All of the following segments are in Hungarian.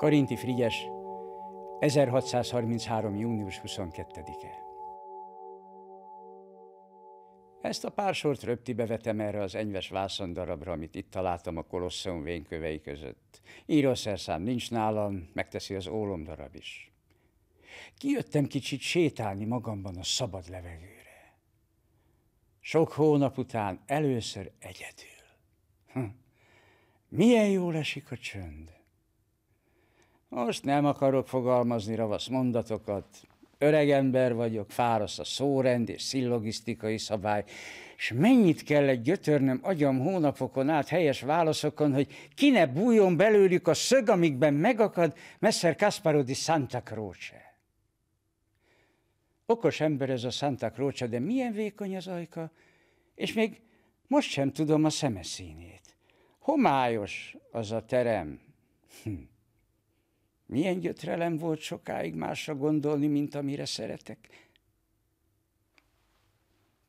Karinti Frigyes, 1633. június 22-e. Ezt a pár sort röpti bevetem erre az enyves vászondarabra, amit itt találtam a kolosszeum vénkövei között. Írószerszám nincs nálam, megteszi az darab is. Kijöttem kicsit sétálni magamban a szabad levegőre. Sok hónap után először egyedül. Hm. Milyen jól esik a csönd! Most nem akarok fogalmazni ravasz mondatokat, öreg ember vagyok, fárasz a szórend és szillogisztikai szabály, és mennyit kellett gyötörnöm agyam hónapokon át helyes válaszokon, hogy ki ne bújjon belőlük a szög, amikben megakad Messer Kasparodi Santa Croce. Okos ember ez a Santa Croce, de milyen vékony az ajka, és még most sem tudom a szemeszínét. Homályos az a terem. Hm. Milyen gyötrelem volt sokáig másra gondolni, mint amire szeretek.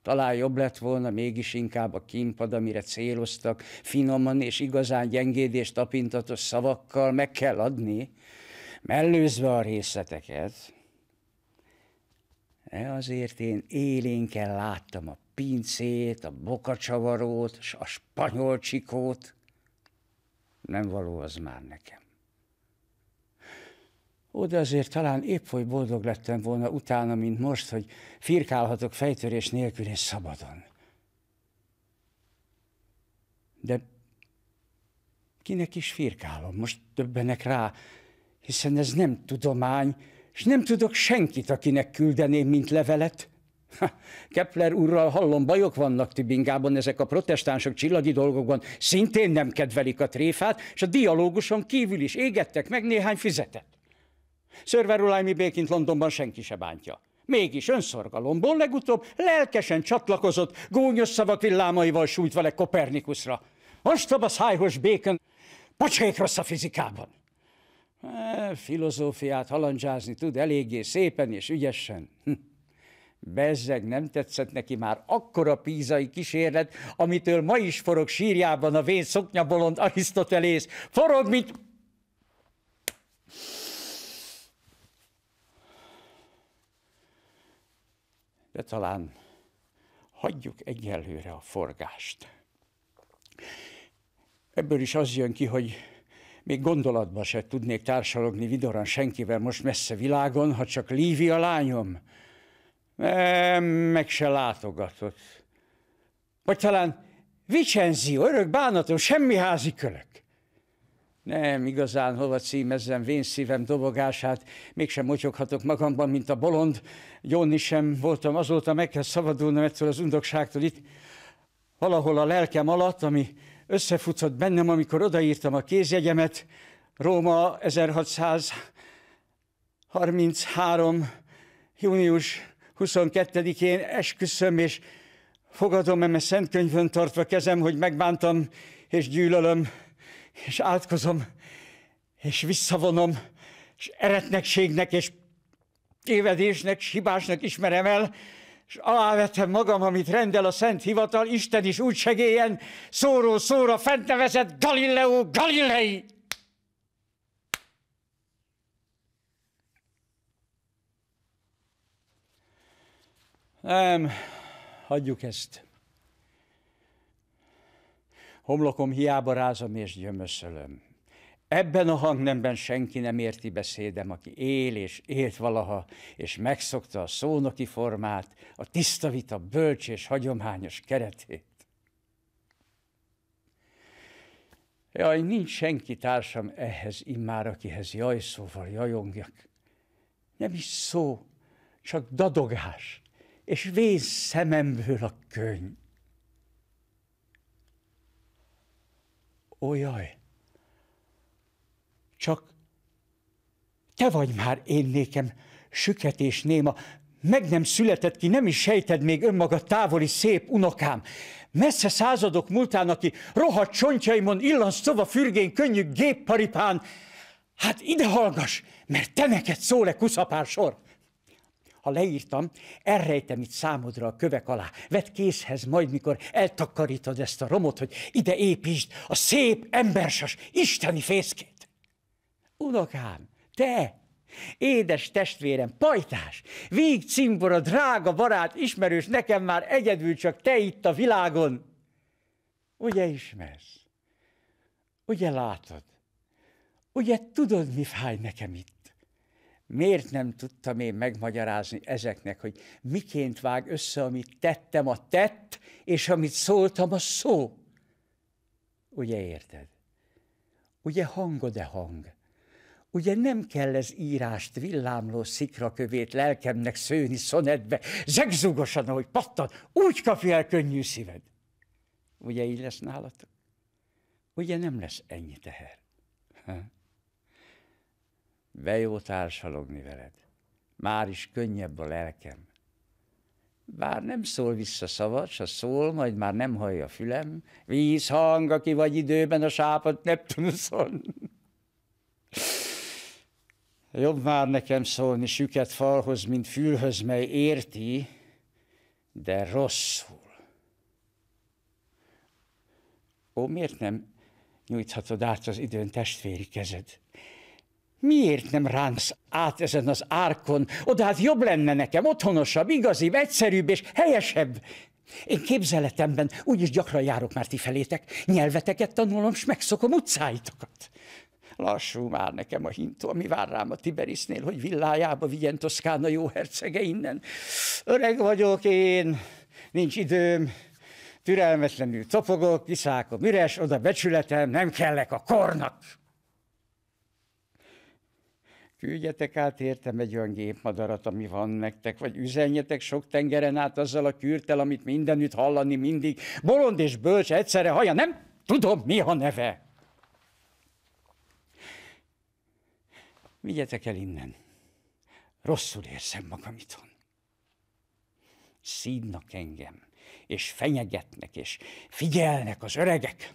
Talán jobb lett volna mégis inkább a kínpad, amire céloztak, finoman és igazán gyengéd és tapintatos szavakkal meg kell adni, mellőzve a részleteket. E azért én élénken láttam a pincét, a s a spanyol csikót. Nem való az már nekem. Ó, de azért talán épp hogy boldog lettem volna utána, mint most, hogy firkálhatok fejtörés nélkül és szabadon. De kinek is firkálom? Most többenek rá, hiszen ez nem tudomány, és nem tudok senkit, akinek küldeném, mint levelet. Ha, Kepler úrral hallom, bajok vannak Tübingában, ezek a protestánsok csillagi dolgokban szintén nem kedvelik a tréfát, és a dialóguson kívül is égettek meg néhány fizetet. Szörverulajmi békint Londonban senki se bántja. Mégis önszorgalomból legutóbb lelkesen csatlakozott, gúnyos szavak villámaival sújt vele Kopernikusra. Ostoba szájhos békön, pocsék rossz a fizikában. E, filozófiát halandzsázni tud eléggé szépen és ügyesen. Hm. Bezzeg nem tetszett neki már akkora pízai kísérlet, amitől ma is forog sírjában a vén bolond Arisztotelész. Forog, mint... de talán hagyjuk egyelőre a forgást. Ebből is az jön ki, hogy még gondolatba se tudnék társalogni vidoran senkivel most messze világon, ha csak Lívi a lányom. Nem, meg se látogatott. Vagy talán Vicenzió, örök bánatom, semmi házi kölök. Nem igazán hova címezzem vén szívem dobogását, mégsem motyoghatok magamban, mint a bolond. Jóni sem voltam, azóta meg kell szabadulnom ettől az undokságtól itt. Valahol a lelkem alatt, ami összefutott bennem, amikor odaírtam a kézjegyemet, Róma 1633. június 22-én esküszöm, és fogadom eme szentkönyvön tartva kezem, hogy megbántam és gyűlölöm és átkozom, és visszavonom, és eretnekségnek, és tévedésnek, és hibásnak ismerem el, és alávetem magam, amit rendel a Szent Hivatal, Isten is úgy segélyen, szóró szóra fent nevezett Galileo Galilei. Nem, hagyjuk ezt homlokom hiába rázom és gyömöszölöm. Ebben a hangnemben senki nem érti beszédem, aki él és élt valaha, és megszokta a szónoki formát, a tiszta vita bölcs és hagyományos keretét. Jaj, nincs senki társam ehhez immár, akihez jaj szóval jajongjak. Nem is szó, csak dadogás, és vész szememből a könyv. ó jaj, csak te vagy már én nékem süket és néma, meg nem született ki, nem is sejted még önmagad távoli szép unokám. Messze századok múltán, aki rohadt csontjaimon illan szova fürgén, könnyű gépparipán, hát ide hallgass, mert te neked szól-e kuszapár sor ha leírtam, elrejtem itt számodra a kövek alá. Vedd készhez majd, mikor eltakarítod ezt a romot, hogy ide építsd a szép, embersas, isteni fészkét. Unokám, te, Édes testvérem, pajtás, víg cimbora, drága barát, ismerős, nekem már egyedül csak te itt a világon. Ugye ismersz? Ugye látod? Ugye tudod, mi fáj nekem itt? Miért nem tudtam én megmagyarázni ezeknek, hogy miként vág össze, amit tettem a tett, és amit szóltam a szó? Ugye érted? Ugye hangod-e hang? Ugye nem kell ez írást villámló szikrakövét lelkemnek szőni szonetbe, zegzugosan, ahogy pattan, úgy kapja el könnyű szíved. Ugye így lesz nálatok? Ugye nem lesz ennyi teher? Ha? jó társalogni veled. Már is könnyebb a lelkem. Bár nem szól vissza szavad, s szól, majd már nem hallja a fülem. hang, aki vagy időben a sápat Neptunuson. Jobb már nekem szólni süket falhoz, mint fülhöz, mely érti, de rosszul. Ó, miért nem nyújthatod át az időn testvéri kezed? Miért nem ránsz át ezen az árkon? Oda hát jobb lenne nekem, otthonosabb, igazi, egyszerűbb és helyesebb. Én képzeletemben úgyis gyakran járok már ti felétek, nyelveteket tanulom, és megszokom utcáitokat. Lassú már nekem a hintó, ami vár rám a Tiberisnél, hogy villájába vigyen a jó hercege innen. Öreg vagyok én, nincs időm, türelmetlenül topogok, kiszákom üres, oda becsületem, nem kellek a kornak küldjetek át értem egy olyan gépmadarat, ami van nektek, vagy üzenjetek sok tengeren át azzal a kürtel, amit mindenütt hallani mindig. Bolond és bölcs egyszerre haja, nem tudom, mi a neve. Vigyetek el innen. Rosszul érzem magam itthon. Szídnak engem, és fenyegetnek, és figyelnek az öregek.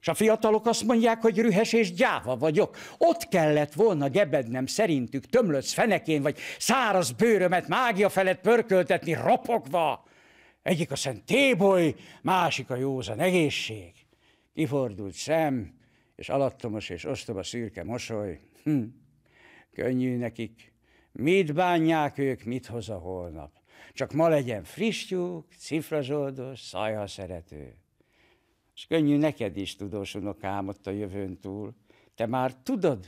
És a fiatalok azt mondják, hogy rühes és gyáva vagyok. Ott kellett volna gebednem szerintük tömlöc fenekén, vagy száraz bőrömet mágia felett pörköltetni ropogva. Egyik a szent téboly, másik a józan egészség. Kifordult szem, és alattomos és ostoba szürke mosoly. Hm. Könnyű nekik. Mit bánják ők, mit hoz a holnap? Csak ma legyen friss tyúk, cifrazsoldos, szajha szerető. És könnyű neked is, tudós unokám, ott a jövőn túl. Te már tudod,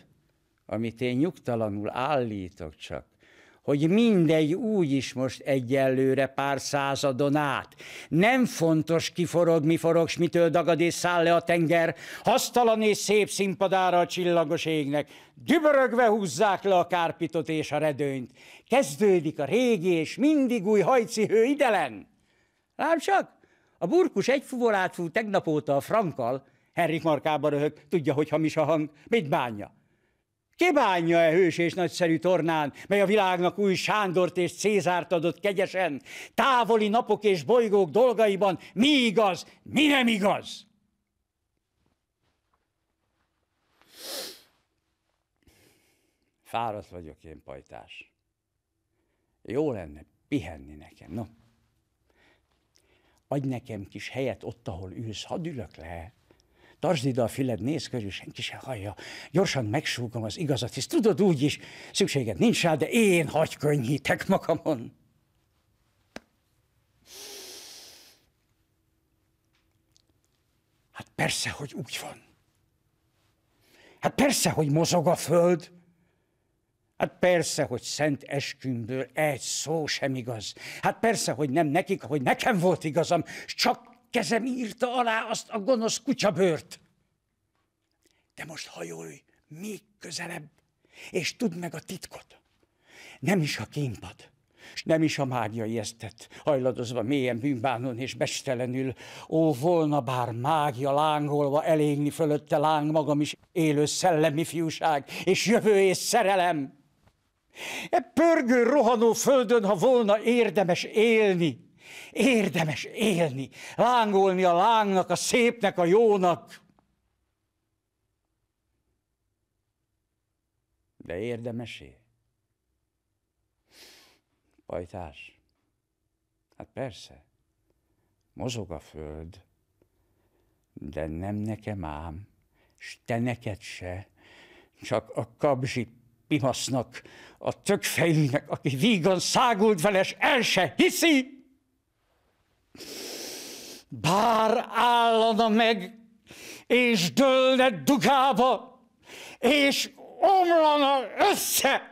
amit én nyugtalanul állítok csak, hogy mindegy úgy is most egyelőre pár századon át. Nem fontos, ki forog, mi s mitől dagad és száll le a tenger, hasztalan és szép színpadára a csillagos égnek, dübörögve húzzák le a kárpitot és a redőnyt. Kezdődik a régi és mindig új hajcihő idelen. Lám csak, a burkus egy fuvolátfú tegnap óta a frankal, Henrik markába röhög, tudja, hogy hamis a hang, mit bánja. Ki bánja-e hős és nagyszerű tornán, mely a világnak új Sándort és Cézárt adott kegyesen, távoli napok és bolygók dolgaiban mi igaz, mi nem igaz? Fáradt vagyok én, pajtás. Jó lenne pihenni nekem, no adj nekem kis helyet ott, ahol ülsz, hadd ülök le. Tartsd ide a füled, néz körül, senki se hallja. Gyorsan megsúgom az igazat, hisz tudod úgy is, szükséged nincs rá, de én hagy könnyítek magamon. Hát persze, hogy úgy van. Hát persze, hogy mozog a föld. Hát persze, hogy szent eskümből egy szó sem igaz. Hát persze, hogy nem nekik, hogy nekem volt igazam, csak kezem írta alá azt a gonosz kutyabőrt. De most hajolj még közelebb, és tudd meg a titkot. Nem is a kémpad, és nem is a mágia ijesztett, hajladozva mélyen bűnbánon és bestelenül, ó, volna bár mágia lángolva elégni fölötte láng magam is, élő szellemi fiúság és jövő és szerelem. E pörgő, rohanó földön, ha volna érdemes élni, érdemes élni, lángolni a lángnak, a szépnek, a jónak. De érdemesé? Pajtás, hát persze, mozog a föld, de nem nekem ám, s te neked se, csak a kabzsit pimasznak, a tökfejűnek, aki vígan szágult vele, és el se hiszi. Bár állana meg, és dőlne dugába, és omlana össze.